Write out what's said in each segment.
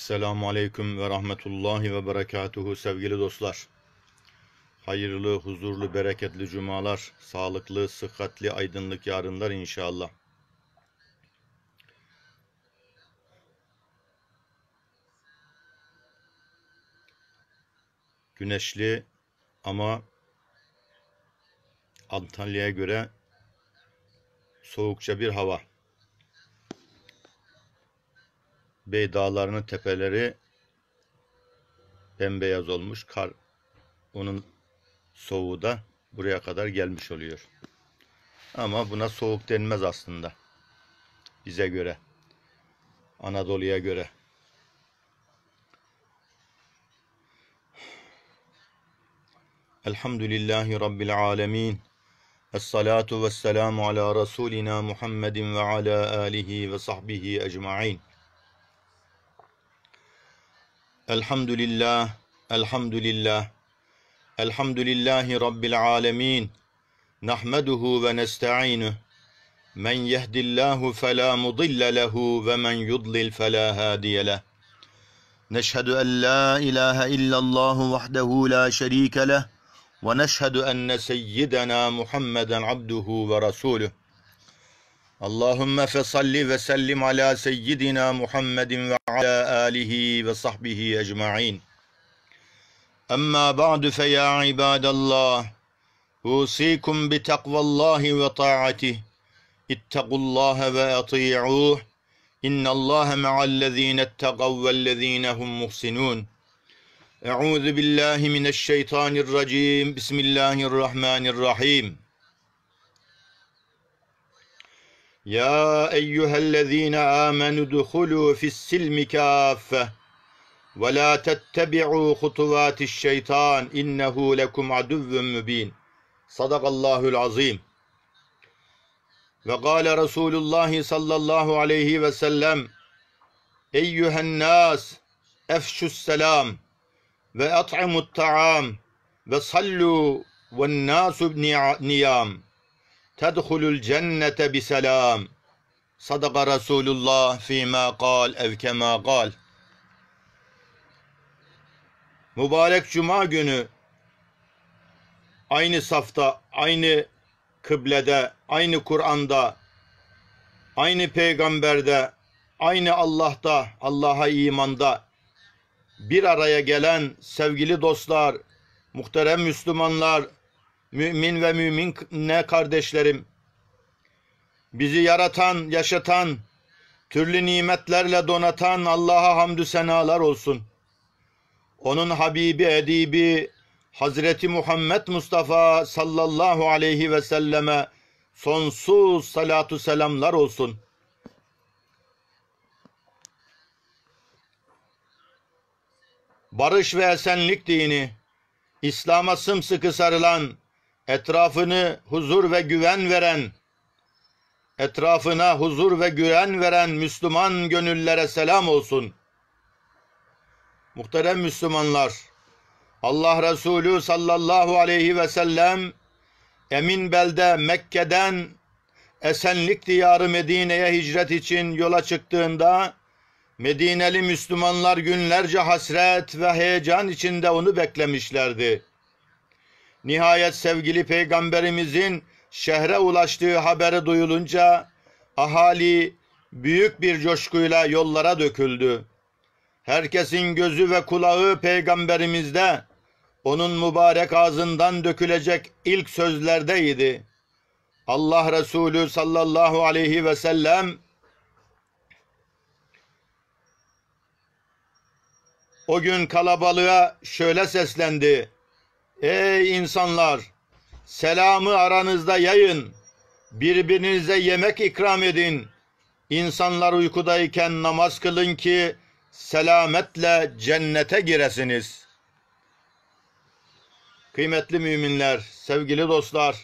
Selamun Aleyküm ve Rahmetullahi ve Berekatuhu sevgili dostlar. Hayırlı, huzurlu, bereketli cumalar, sağlıklı, sıhhatli, aydınlık yarınlar inşallah. Güneşli ama Antalya'ya göre soğukça bir hava. Bey dağlarının tepeleri bembeyaz olmuş. Kar onun soğuğu da buraya kadar gelmiş oluyor. Ama buna soğuk denmez aslında. Bize göre. Anadolu'ya göre. Elhamdülillahi Rabbil alemin. Esselatu vesselamu ala Resulina Muhammedin ve ala alihi ve sahbihi ecma'in. الحمد لله الحمد لله الحمد لله رب العالمين نحمده ونستعينه من يهد الله فلا مضل له ومن يضلل فلا هادي له نشهد أن لا إله إلا الله وحده لا شريك له ونشهد أن سيدنا محمدا عبده ورسوله Allahümme fesalli ve sellim ala seyyidina Muhammedin ve ala alihi ve sahbihi ecma'in. Emma ba'du fe ya ibadallah. Husikum bi takvallahi ve ta'atih. İttakullaha ve ati'uh. İnnallaha ma'allezine ettagav vellezine hum muhsinun. Euzu billahi mineşşeytanirracim. Bismillahirrahmanirrahim. يا أيها الذين آمنوا ادخلوا في السلم كافة ولا تتبعوا خطوات الشيطان إنه لكم عدو مبين صدق الله العظيم وقال رسول الله صلى الله عليه وسلم أيها الناس أفشوا السلام وأطعموا الطعام وصلوا والناس نيام tedhulul cennete biselam. Sadaka Resulullah fîmâ kal ev kemâ kal. Mübarek cuma günü aynı safta, aynı kıblede, aynı Kur'an'da, aynı peygamberde, aynı Allah'ta, Allah'a imanda bir araya gelen sevgili dostlar, muhterem Müslümanlar, Mümin ve mümin ne kardeşlerim? Bizi yaratan, yaşatan, türlü nimetlerle donatan Allah'a hamdü senalar olsun. Onun Habibi, Edibi, Hazreti Muhammed Mustafa sallallahu aleyhi ve selleme sonsuz salatu selamlar olsun. Barış ve esenlik dini, İslam'a sımsıkı sarılan, etrafını huzur ve güven veren, etrafına huzur ve güven veren Müslüman gönüllere selam olsun. Muhterem Müslümanlar, Allah Resulü sallallahu aleyhi ve sellem Emin Belde Mekke'den Esenlik diyarı Medine'ye hicret için yola çıktığında Medineli Müslümanlar günlerce hasret ve heyecan içinde onu beklemişlerdi. Nihayet sevgili peygamberimizin şehre ulaştığı haberi duyulunca ahali büyük bir coşkuyla yollara döküldü. Herkesin gözü ve kulağı peygamberimizde, onun mübarek ağzından dökülecek ilk sözlerdeydi. Allah Resulü sallallahu aleyhi ve sellem o gün kalabalığa şöyle seslendi. Ey insanlar! Selamı aranızda yayın. Birbirinize yemek ikram edin. İnsanlar uykudayken namaz kılın ki selametle cennete giresiniz. Kıymetli müminler, sevgili dostlar,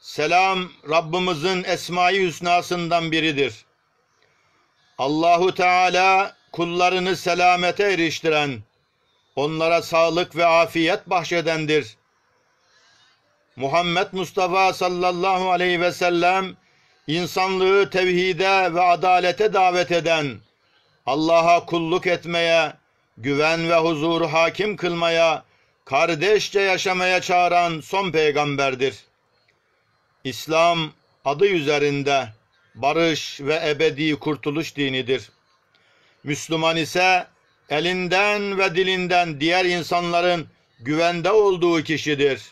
selam Rabbimizin esma-i hüsnasından biridir. Allahu Teala kullarını selamete eriştiren, onlara sağlık ve afiyet bahşedendir. Muhammed Mustafa sallallahu aleyhi ve sellem insanlığı tevhide ve adalete davet eden, Allah'a kulluk etmeye, güven ve huzur hakim kılmaya, kardeşçe yaşamaya çağıran son peygamberdir. İslam adı üzerinde barış ve ebedi kurtuluş dinidir. Müslüman ise elinden ve dilinden diğer insanların güvende olduğu kişidir.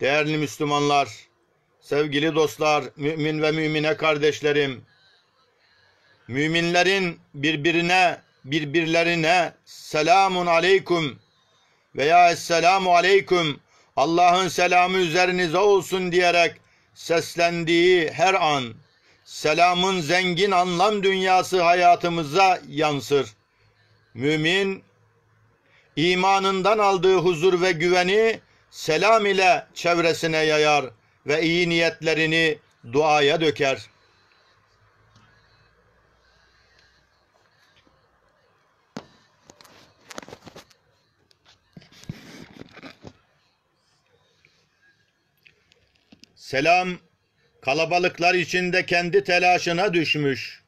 Değerli Müslümanlar, sevgili dostlar, mümin ve mümine kardeşlerim, müminlerin birbirine, birbirlerine selamun aleyküm veya esselamu aleyküm Allah'ın selamı üzerinize olsun diyerek seslendiği her an selamın zengin anlam dünyası hayatımıza yansır. Mümin imanından aldığı huzur ve güveni selam ile çevresine yayar ve iyi niyetlerini duaya döker. Selam kalabalıklar içinde kendi telaşına düşmüş.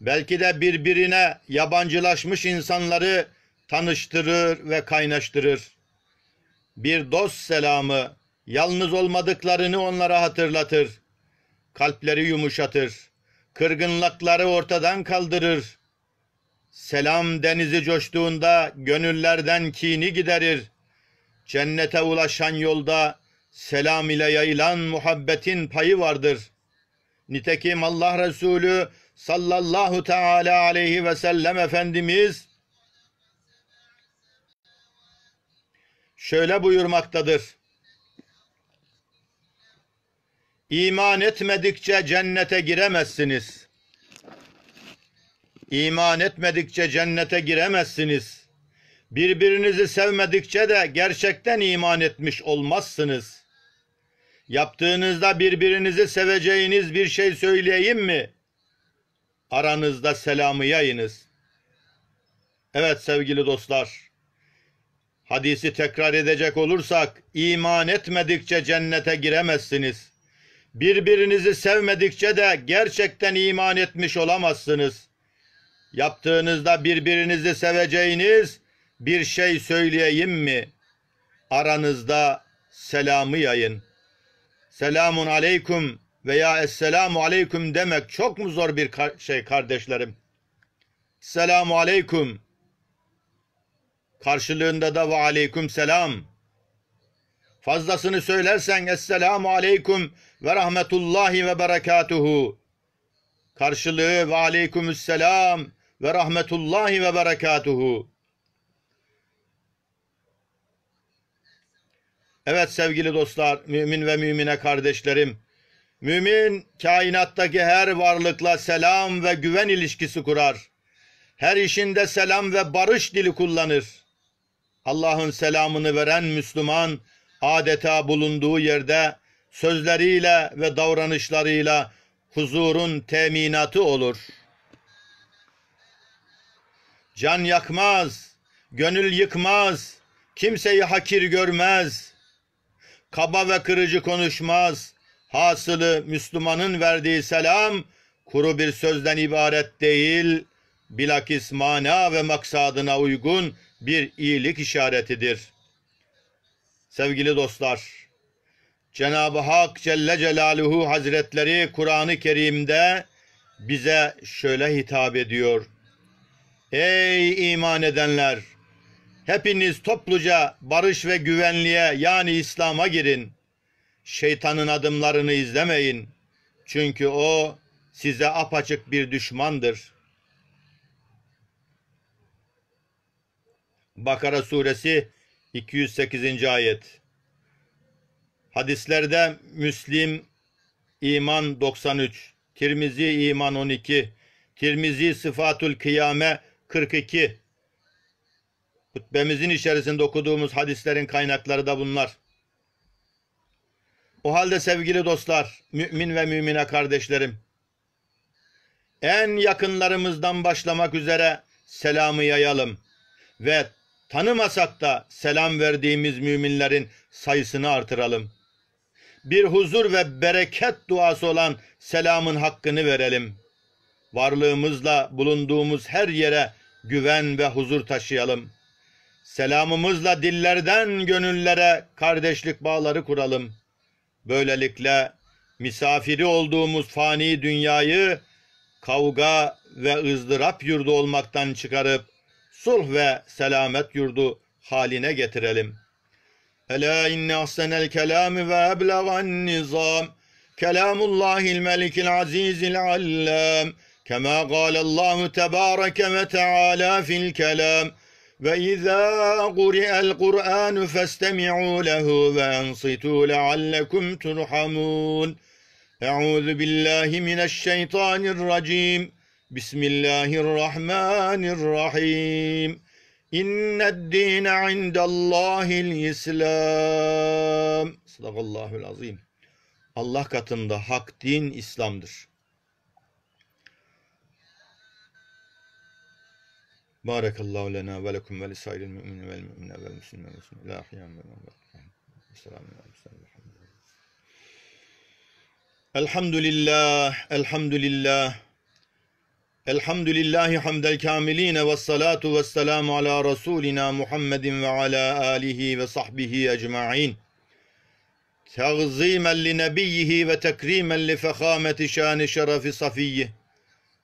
Belki de birbirine yabancılaşmış insanları tanıştırır ve kaynaştırır. Bir dost selamı yalnız olmadıklarını onlara hatırlatır. Kalpleri yumuşatır. Kırgınlıkları ortadan kaldırır. Selam denizi coştuğunda gönüllerden kini giderir. Cennete ulaşan yolda selam ile yayılan muhabbetin payı vardır. Nitekim Allah Resulü sallallahu teala aleyhi ve sellem Efendimiz şöyle buyurmaktadır. İman etmedikçe cennete giremezsiniz. İman etmedikçe cennete giremezsiniz. Birbirinizi sevmedikçe de gerçekten iman etmiş olmazsınız. Yaptığınızda birbirinizi seveceğiniz bir şey söyleyeyim mi? Aranızda selamı yayınız. Evet sevgili dostlar. Hadisi tekrar edecek olursak iman etmedikçe cennete giremezsiniz. Birbirinizi sevmedikçe de gerçekten iman etmiş olamazsınız. Yaptığınızda birbirinizi seveceğiniz bir şey söyleyeyim mi? Aranızda selamı yayın.'' selamun aleyküm veya esselamu aleyküm demek çok mu zor bir şey kardeşlerim? Selamu aleyküm. Karşılığında da ve aleyküm selam. Fazlasını söylersen esselamu aleyküm ve rahmetullahi ve berekatuhu. Karşılığı ve aleykümüsselam ve rahmetullahi ve berekatuhu. Evet sevgili dostlar, mümin ve mümine kardeşlerim. Mümin kainattaki her varlıkla selam ve güven ilişkisi kurar. Her işinde selam ve barış dili kullanır. Allah'ın selamını veren Müslüman adeta bulunduğu yerde sözleriyle ve davranışlarıyla huzurun teminatı olur. Can yakmaz, gönül yıkmaz, kimseyi hakir görmez.'' kaba ve kırıcı konuşmaz. Hasılı Müslümanın verdiği selam kuru bir sözden ibaret değil, bilakis mana ve maksadına uygun bir iyilik işaretidir. Sevgili dostlar, Cenab-ı Hak Celle Celaluhu Hazretleri Kur'an-ı Kerim'de bize şöyle hitap ediyor. Ey iman edenler! Hepiniz topluca barış ve güvenliğe yani İslam'a girin. Şeytanın adımlarını izlemeyin. Çünkü o size apaçık bir düşmandır. Bakara suresi 208. ayet. Hadislerde Müslim iman 93, Tirmizi iman 12, Tirmizi Sıfatül Kıyame 42, Hutbemizin içerisinde okuduğumuz hadislerin kaynakları da bunlar. O halde sevgili dostlar, mümin ve mümine kardeşlerim, en yakınlarımızdan başlamak üzere selamı yayalım ve tanımasak da selam verdiğimiz müminlerin sayısını artıralım. Bir huzur ve bereket duası olan selamın hakkını verelim. Varlığımızla bulunduğumuz her yere güven ve huzur taşıyalım.'' Selamımızla dillerden gönüllere kardeşlik bağları kuralım. Böylelikle misafiri olduğumuz fani dünyayı kavga ve ızdırap yurdu olmaktan çıkarıp sulh ve selamet yurdu haline getirelim. Ela inne ahsenel kelami ve eblagan nizam kelamullahil melikil azizil allam kema galallahu tebareke ve teala fil kelam وَإِذَا قُرِئَ الْقُرْآنُ فَاسْتَمِعُوا لَهُ وَأَنصِتُوا لَعَلَّكُمْ تُرْحَمُونَ أعوذ بالله من الشيطان الرجيم بسم الله الرحمن الرحيم إن الدين عند الله الإسلام صدق الله العظيم Allah katında hak din İslam'dır. بارك الله لنا ولكم ولسائر المؤمنين والمؤمنين والمسلمين والمسلمين لا أحيان ولا السلام عليكم الحمد لله الحمد لله الحمد لله حمد الكاملين والصلاة والسلام على رسولنا محمد وعلى آله وصحبه أجمعين تعظيما لنبيه وتكريما لفخامة شان شرف صفيه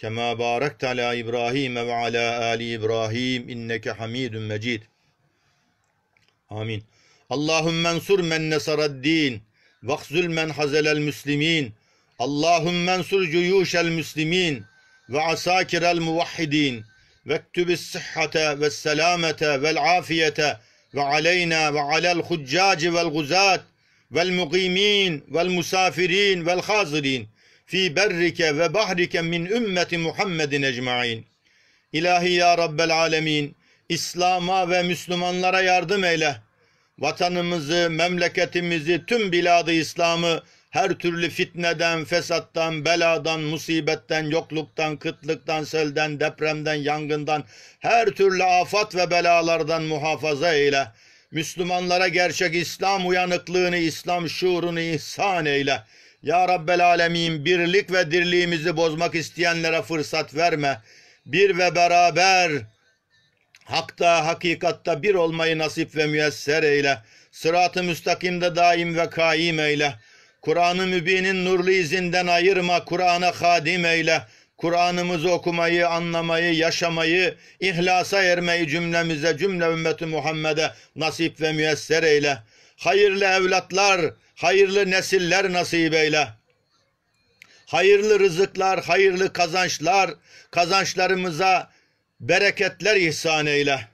Kema barakte ala İbrahim ve ala ali İbrahim inneke Hamidun Mecid. Amin. Allahümme ensur men nesaraddin ve hzul men hazelel müslimin. Allahümme ensur cuyuşel müslimin ve asakirel muvahhidin. Vektübis sıhhate ve selamete vel afiyete ve aleyna ve alel huccaci vel guzat vel muqimin vel musafirin vel hazirin fi berrike ve bahrike min ümmeti Muhammedin ecmain. İlahi ya Rabbel alemin, İslam'a ve Müslümanlara yardım eyle. Vatanımızı, memleketimizi, tüm biladı İslam'ı her türlü fitneden, fesattan, beladan, musibetten, yokluktan, kıtlıktan, selden, depremden, yangından, her türlü afat ve belalardan muhafaza eyle. Müslümanlara gerçek İslam uyanıklığını, İslam şuurunu ihsan eyle. Ya Rabbel Alemin birlik ve dirliğimizi bozmak isteyenlere fırsat verme. Bir ve beraber hakta hakikatta bir olmayı nasip ve müyesser eyle. Sırat-ı müstakimde daim ve kaim eyle. Kur'an-ı Mübin'in nurlu izinden ayırma, Kur'an'a hadim eyle. Kur'an'ımızı okumayı, anlamayı, yaşamayı, ihlasa ermeyi cümlemize, cümle ümmeti Muhammed'e nasip ve müyesser eyle. Hayırlı evlatlar, hayırlı nesiller nasip eyle. Hayırlı rızıklar, hayırlı kazançlar, kazançlarımıza bereketler ihsan eyle.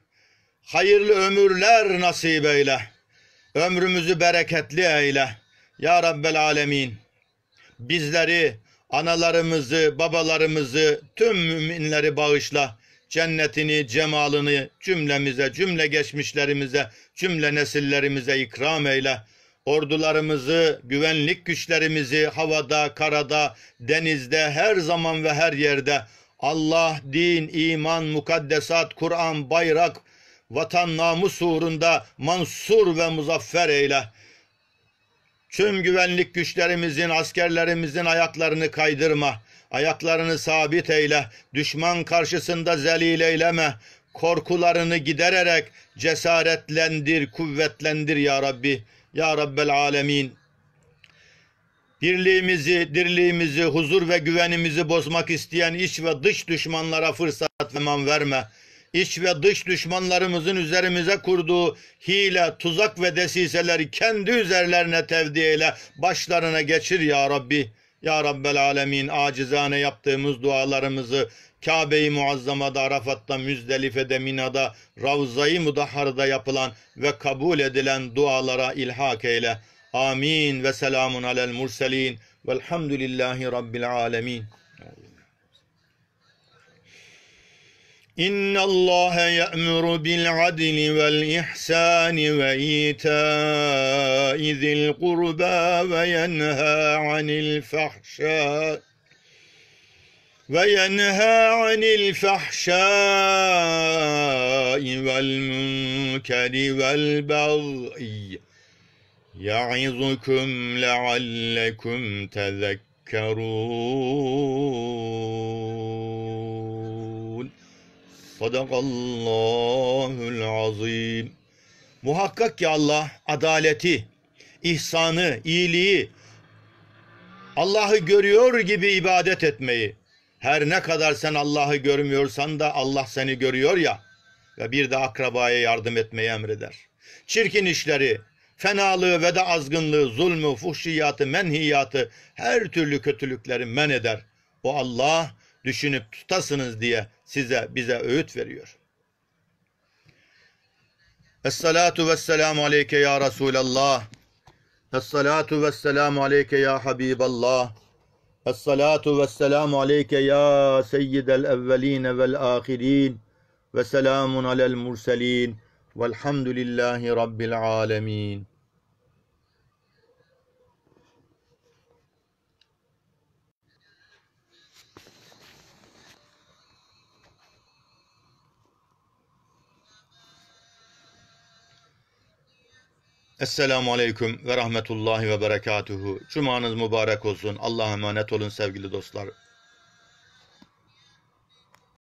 Hayırlı ömürler nasip eyle. Ömrümüzü bereketli eyle. Ya Rabbel Alemin. Bizleri, analarımızı, babalarımızı, tüm müminleri bağışla. Cennetini, cemalını cümlemize, cümle geçmişlerimize, cümle nesillerimize ikram eyle ordularımızı, güvenlik güçlerimizi havada, karada, denizde, her zaman ve her yerde Allah, din, iman, mukaddesat, Kur'an, bayrak, vatan namus uğrunda mansur ve muzaffer eyle. Tüm güvenlik güçlerimizin, askerlerimizin ayaklarını kaydırma. Ayaklarını sabit eyle. Düşman karşısında zelil eyleme. Korkularını gidererek cesaretlendir, kuvvetlendir ya Rabbi.'' Ya Rabbel Alemin. Birliğimizi, dirliğimizi, huzur ve güvenimizi bozmak isteyen iç ve dış düşmanlara fırsat ve man verme. İç ve dış düşmanlarımızın üzerimize kurduğu hile, tuzak ve desiseleri kendi üzerlerine tevdi eyle, başlarına geçir ya Rabbi. Ya Rabbel Alemin acizane yaptığımız dualarımızı Kabe-i Muazzama'da, Arafat'ta, Müzdelife'de, Mina'da, Ravza-i Mudahhar'da yapılan ve kabul edilen dualara ilhak eyle. Amin ve selamun alel murselin velhamdülillahi rabbil alemin. İnna Allah إن الله يأمر بالعدل والإحسان وإيتاء ذي القربى وينهى عن الفحشاء وينهى عن الفحشاء والمنكر والبغي يعظكم لعلكم تذكرون صدق الله العظيم Muhakkak ki Allah adaleti, ihsanı, iyiliği, Allah'ı görüyor gibi ibadet etmeyi, her ne kadar sen Allah'ı görmüyorsan da Allah seni görüyor ya ve bir de akrabaya yardım etmeyi emreder. Çirkin işleri, fenalığı ve de azgınlığı, zulmü, fuhşiyatı, menhiyatı, her türlü kötülükleri men eder. O Allah düşünüp tutasınız diye size bize öğüt veriyor. Esselatu vesselamu aleyke ya Resulallah. Esselatu vesselamu aleyke ya Habiballah. الصلاة والسلام عليك يا سيد الأولين والآخرين وسلام على المرسلين والحمد لله رب العالمين Esselamu Aleyküm ve Rahmetullahi ve Berekatuhu. Cumanız mübarek olsun. Allah'a emanet olun sevgili dostlar.